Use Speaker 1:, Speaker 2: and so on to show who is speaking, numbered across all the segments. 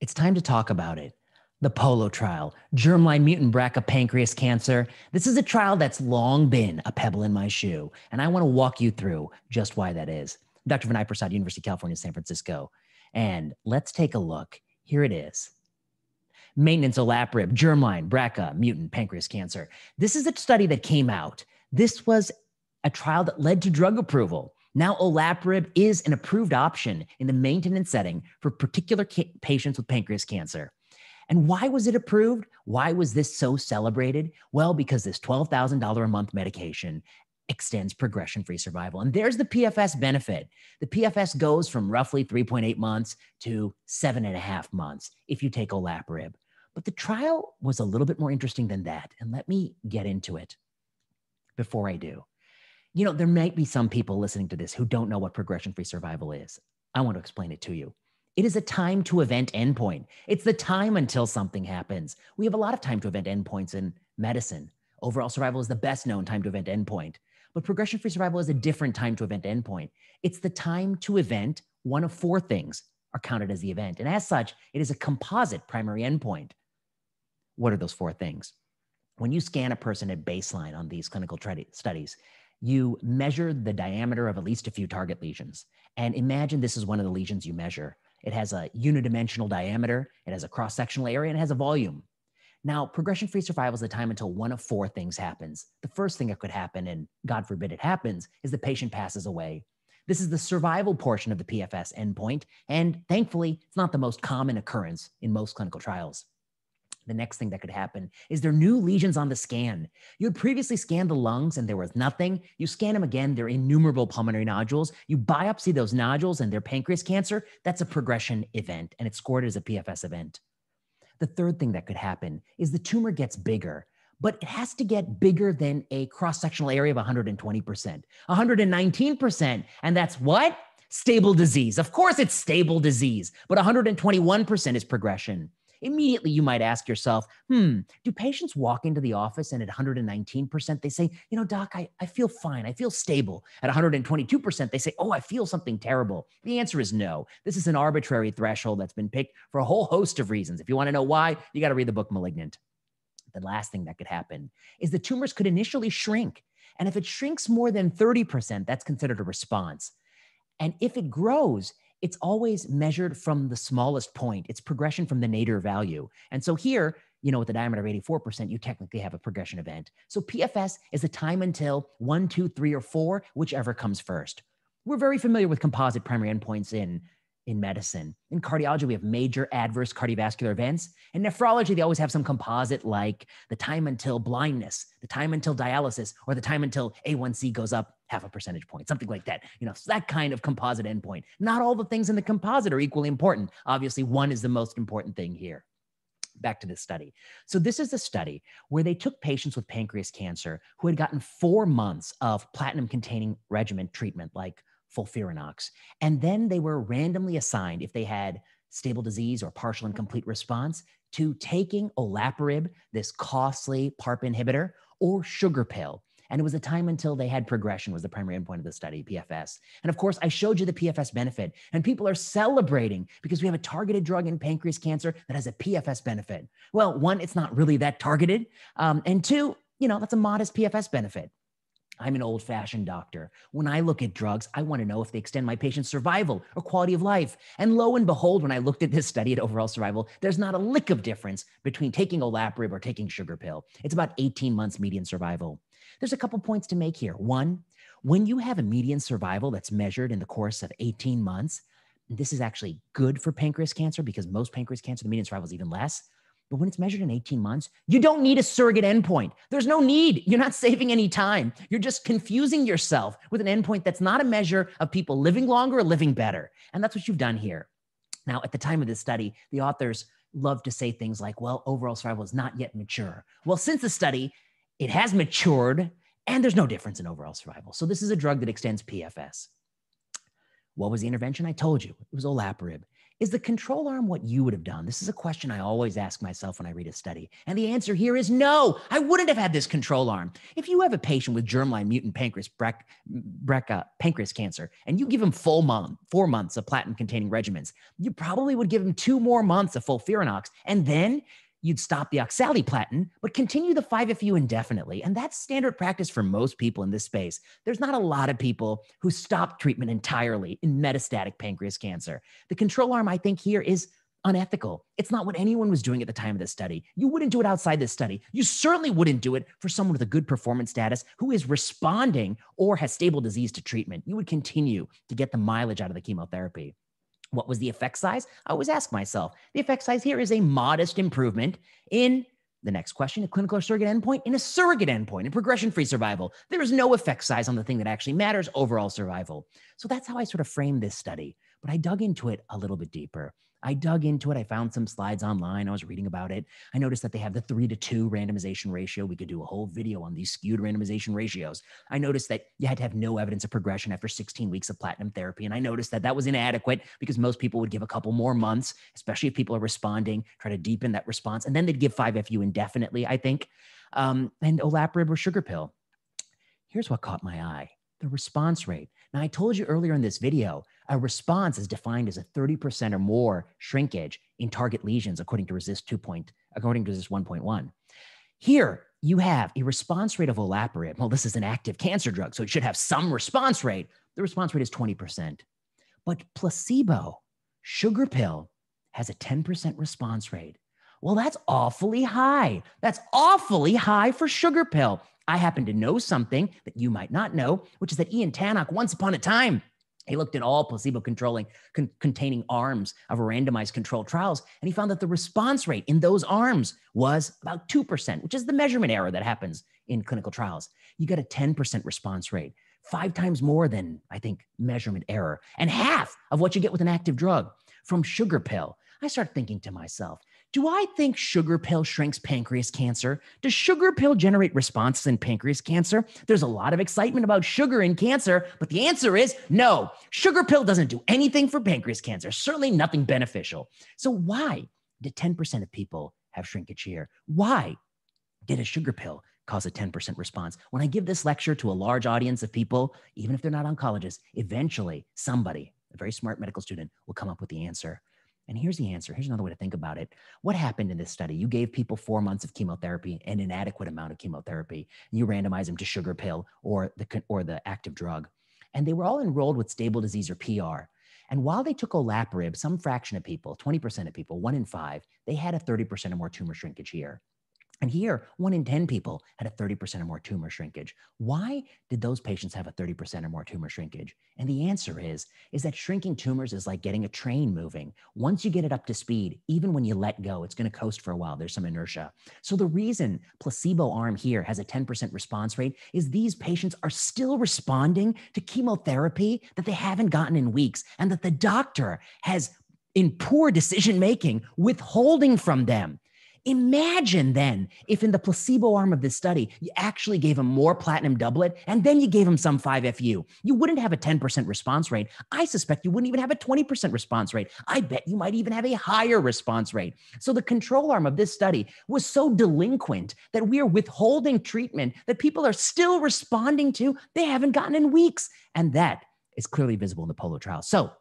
Speaker 1: It's time to talk about it. The POLO trial, germline mutant BRCA pancreas cancer. This is a trial that's long been a pebble in my shoe, and I want to walk you through just why that is. Dr. Van Dr. Vinay Prasad, University of California, San Francisco. And let's take a look. Here it is maintenance olaparib, germline, BRCA, mutant pancreas cancer. This is a study that came out. This was a trial that led to drug approval. Now, olaparib is an approved option in the maintenance setting for particular ca- patients with pancreas cancer. And why was it approved? Why was this so celebrated? Well, because this $12,000 a month medication extends progression free survival. And there's the PFS benefit. The PFS goes from roughly 3.8 months to seven and a half months if you take olaparib. But the trial was a little bit more interesting than that. And let me get into it before I do you know, there might be some people listening to this who don't know what progression free survival is. I want to explain it to you. It is a time to event endpoint. It's the time until something happens. We have a lot of time to event endpoints in medicine. Overall survival is the best known time to event endpoint. But progression free survival is a different time to event endpoint. It's the time to event one of four things are counted as the event. And as such, it is a composite primary endpoint. What are those four things? When you scan a person at baseline on these clinical studies, you measure the diameter of at least a few target lesions. And imagine this is one of the lesions you measure. It has a unidimensional diameter, it has a cross sectional area, and it has a volume. Now, progression free survival is the time until one of four things happens. The first thing that could happen, and God forbid it happens, is the patient passes away. This is the survival portion of the PFS endpoint, and thankfully, it's not the most common occurrence in most clinical trials the next thing that could happen is there are new lesions on the scan. You had previously scanned the lungs and there was nothing. You scan them again, there are innumerable pulmonary nodules. You biopsy those nodules and they're pancreas cancer. That's a progression event and it's scored as a PFS event. The third thing that could happen is the tumor gets bigger but it has to get bigger than a cross sectional area of 120%, 119%. And that's what? Stable disease. Of course, it's stable disease, but 121% is progression. Immediately, you might ask yourself, hmm, do patients walk into the office and at 119%, they say, you know, doc, I, I feel fine. I feel stable. At 122%, they say, oh, I feel something terrible. The answer is no. This is an arbitrary threshold that's been picked for a whole host of reasons. If you want to know why, you got to read the book Malignant. The last thing that could happen is the tumors could initially shrink. And if it shrinks more than 30%, that's considered a response. And if it grows it's always measured from the smallest point. It's progression from the nadir value. And so here, you know, with a diameter of 84%, you technically have a progression event. So PFS is the time until one, two, three, or four, whichever comes first. We're very familiar with composite primary endpoints in in medicine. In cardiology, we have major adverse cardiovascular events. In nephrology, they always have some composite like the time until blindness, the time until dialysis, or the time until A1C goes up half a percentage point, something like that. You know, that kind of composite endpoint. Not all the things in the composite are equally important. Obviously, one is the most important thing here back to this study. So, this is a study where they took patients with pancreas cancer who had gotten four months of platinum containing regimen treatment, like fulfurinox. And then they were randomly assigned, if they had stable disease or partial and mm-hmm. complete response, to taking olaparib, this costly PARP inhibitor, or sugar pill. And it was a time until they had progression was the primary endpoint of the study, PFS. And of course, I showed you the PFS benefit, and people are celebrating because we have a targeted drug in pancreas cancer that has a PFS benefit. Well, one, it's not really that targeted, um, and two, you know, that's a modest PFS benefit. I'm an old fashioned doctor. When I look at drugs, I want to know if they extend my patient's survival or quality of life. And lo and behold, when I looked at this study at overall survival, there's not a lick of difference between taking olaparib or taking sugar pill. It's about 18 months median survival. There's a couple points to make here. One, when you have a median survival that's measured in the course of 18 months, this is actually good for pancreas cancer because most pancreas cancer, the median survival is even less. But when it's measured in 18 months, you don't need a surrogate endpoint. There's no need. You're not saving any time. You're just confusing yourself with an endpoint that's not a measure of people living longer or living better. And that's what you've done here. Now, at the time of this study, the authors love to say things like, well, overall survival is not yet mature. Well, since the study, it has matured and there's no difference in overall survival. So this is a drug that extends PFS. What was the intervention? I told you it was olaparib. Is the control arm what you would have done? This is a question I always ask myself when I read a study. And the answer here is no, I wouldn't have had this control arm. If you have a patient with germline mutant pancreas, brec, breca, uh, pancreas cancer and you give him full month, four months of platinum containing regimens, you probably would give him two more months of fulfurinox. And then you'd stop the oxaliplatin, but continue the 5-FU indefinitely. And that's standard practice for most people in this space. There's not a lot of people who stop treatment entirely in metastatic pancreas cancer. The control arm, I think, here is unethical. It's not what anyone was doing at the time of this study. You wouldn't do it outside this study. You certainly wouldn't do it for someone with a good performance status who is responding or has stable disease to treatment. You would continue to get the mileage out of the chemotherapy. What was the effect size? I always ask myself the effect size here is a modest improvement in the next question a clinical or surrogate endpoint in a surrogate endpoint in progression free survival. There is no effect size on the thing that actually matters overall survival. So that's how I sort of framed this study. But I dug into it a little bit deeper. I dug into it. I found some slides online. I was reading about it. I noticed that they have the three to two randomization ratio. We could do a whole video on these skewed randomization ratios. I noticed that you had to have no evidence of progression after 16 weeks of platinum therapy. And I noticed that that was inadequate because most people would give a couple more months, especially if people are responding, try to deepen that response. And then they'd give 5FU indefinitely, I think. Um, and olaparib or sugar pill. Here's what caught my eye the response rate. Now, I told you earlier in this video, a response is defined as a 30% or more shrinkage in target lesions according to RESIST 2. Point, according to RESIST 1.1. Here, you have a response rate of olaparib. Well, this is an active cancer drug, so it should have some response rate. The response rate is 20%. But placebo, sugar pill, has a 10% response rate well, that's awfully high. That's awfully high for sugar pill. I happen to know something that you might not know, which is that Ian Tannock, once upon a time, he looked at all placebo controlling con- containing arms of randomized controlled trials, and he found that the response rate in those arms was about 2%, which is the measurement error that happens in clinical trials. You got a 10% response rate, five times more than, I think, measurement error, and half of what you get with an active drug from sugar pill. I start thinking to myself, do I think sugar pill shrinks pancreas cancer? Does sugar pill generate responses in pancreas cancer? There's a lot of excitement about sugar in cancer, but the answer is no. Sugar pill doesn't do anything for pancreas cancer, certainly nothing beneficial. So, why did 10% of people have shrinkage here? Why did a sugar pill cause a 10% response. When I give this lecture to a large audience of people, even if they're not oncologists, eventually somebody, a very smart medical student, will come up with the answer. And here's the answer. Here's another way to think about it. What happened in this study? You gave people four months of chemotherapy, an inadequate amount of chemotherapy. You randomized them to sugar pill or the, or the active drug. And they were all enrolled with stable disease or PR. And while they took olaparib, some fraction of people, 20% of people, one in five, they had a 30% or more tumor shrinkage here. And here, one in 10 people had a 30% or more tumor shrinkage. Why did those patients have a 30% or more tumor shrinkage? And the answer is, is that shrinking tumors is like getting a train moving. Once you get it up to speed, even when you let go, it's going to coast for a while. There's some inertia. So the reason placebo arm here has a 10% response rate is these patients are still responding to chemotherapy that they haven't gotten in weeks and that the doctor has in poor decision making, withholding from them Imagine then if in the placebo arm of this study, you actually gave him more platinum doublet and then you gave him some 5FU. You wouldn't have a 10% response rate. I suspect you wouldn't even have a 20% response rate. I bet you might even have a higher response rate. So the control arm of this study was so delinquent that we are withholding treatment that people are still responding to they haven't gotten in weeks. And that is clearly visible in the polo trial. So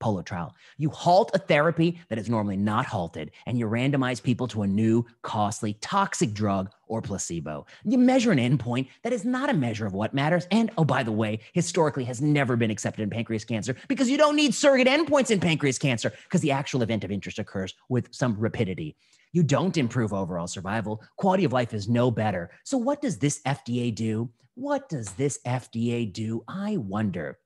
Speaker 1: polo trial. You halt a therapy that is normally not halted, and you randomize people to a new, costly, toxic drug or placebo. You measure an endpoint that is not a measure of what matters, and oh, by the way, historically has never been accepted in pancreas cancer because you don't need surrogate endpoints in pancreas cancer because the actual event of interest occurs with some rapidity. You don't improve overall survival. Quality of life is no better. So, what does this FDA do? What does this FDA do? I wonder.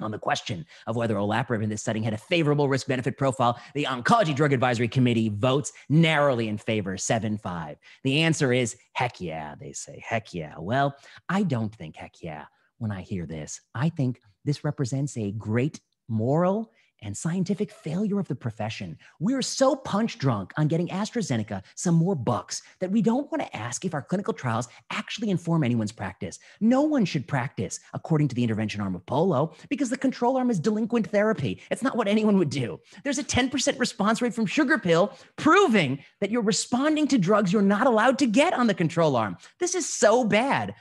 Speaker 1: On the question of whether olaparib in this setting had a favorable risk benefit profile, the Oncology Drug Advisory Committee votes narrowly in favor, 7 5. The answer is heck yeah, they say. Heck yeah. Well, I don't think heck yeah when I hear this. I think this represents a great moral and scientific failure of the profession. We're so punch drunk on getting AstraZeneca some more bucks that we don't want to ask if our clinical trials actually inform anyone's practice. No one should practice according to the intervention arm of Polo because the control arm is delinquent therapy. It's not what anyone would do. There's a 10% response rate from sugar pill proving that you're responding to drugs you're not allowed to get on the control arm. This is so bad.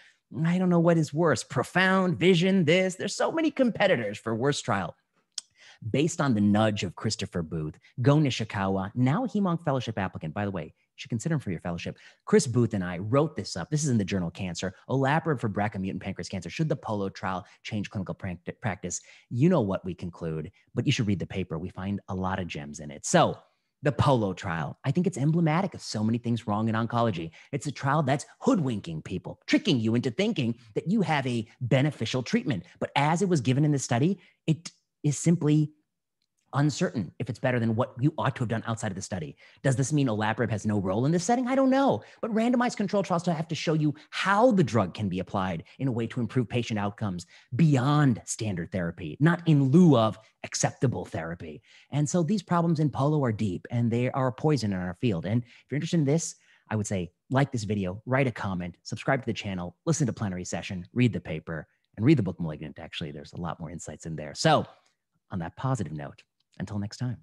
Speaker 1: I don't know what is worse profound, vision, this. There's so many competitors for worst trial based on the nudge of Christopher Booth, Go Nishikawa, now a Hemong Fellowship applicant. By the way, you should consider him for your fellowship. Chris Booth and I wrote this up. This is in the journal Cancer. Olaparib for BRCA mutant pancreas cancer. Should the POLO trial change clinical practice? You know what we conclude, but you should read the paper. We find a lot of gems in it. So, the POLO trial. I think it's emblematic of so many things wrong in oncology. It's a trial that's hoodwinking people, tricking you into thinking that you have a beneficial treatment. But as it was given in the study, it is simply uncertain if it's better than what you ought to have done outside of the study. Does this mean olaparib has no role in this setting? I don't know. But randomized control trials have to show you how the drug can be applied in a way to improve patient outcomes beyond standard therapy, not in lieu of acceptable therapy. And so these problems in polo are deep and they are a poison in our field. And if you're interested in this, I would say like this video, write a comment, subscribe to the channel, listen to plenary session, read the paper, and read the book Malignant. Actually, there's a lot more insights in there. So on that positive note. Until next time.